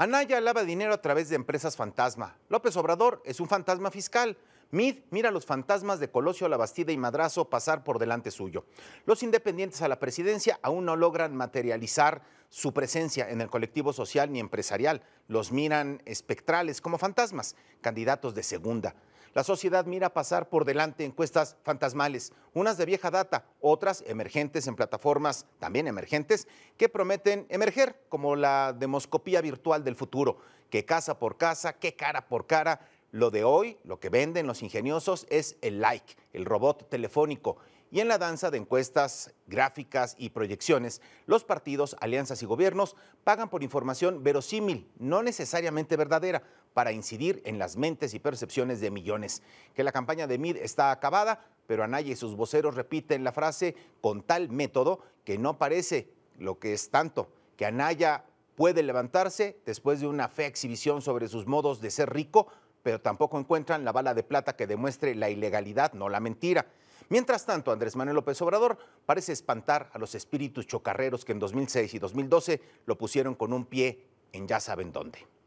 Anaya lava dinero a través de empresas fantasma. López Obrador es un fantasma fiscal. Mid mira a los fantasmas de Colosio, Bastida y Madrazo pasar por delante suyo. Los independientes a la presidencia aún no logran materializar su presencia en el colectivo social ni empresarial. Los miran espectrales como fantasmas, candidatos de segunda. La sociedad mira pasar por delante encuestas fantasmales, unas de vieja data, otras emergentes en plataformas también emergentes, que prometen emerger, como la demoscopía virtual del futuro, que casa por casa, que cara por cara. Lo de hoy, lo que venden los ingeniosos, es el like, el robot telefónico y en la danza de encuestas, gráficas y proyecciones, los partidos, alianzas y gobiernos pagan por información verosímil, no necesariamente verdadera, para incidir en las mentes y percepciones de millones. Que la campaña de MID está acabada, pero Anaya y sus voceros repiten la frase con tal método que no parece lo que es tanto, que Anaya puede levantarse después de una fea exhibición sobre sus modos de ser rico, pero tampoco encuentran la bala de plata que demuestre la ilegalidad, no la mentira. Mientras tanto, Andrés Manuel López Obrador parece espantar a los espíritus chocarreros que en 2006 y 2012 lo pusieron con un pie en ya saben dónde.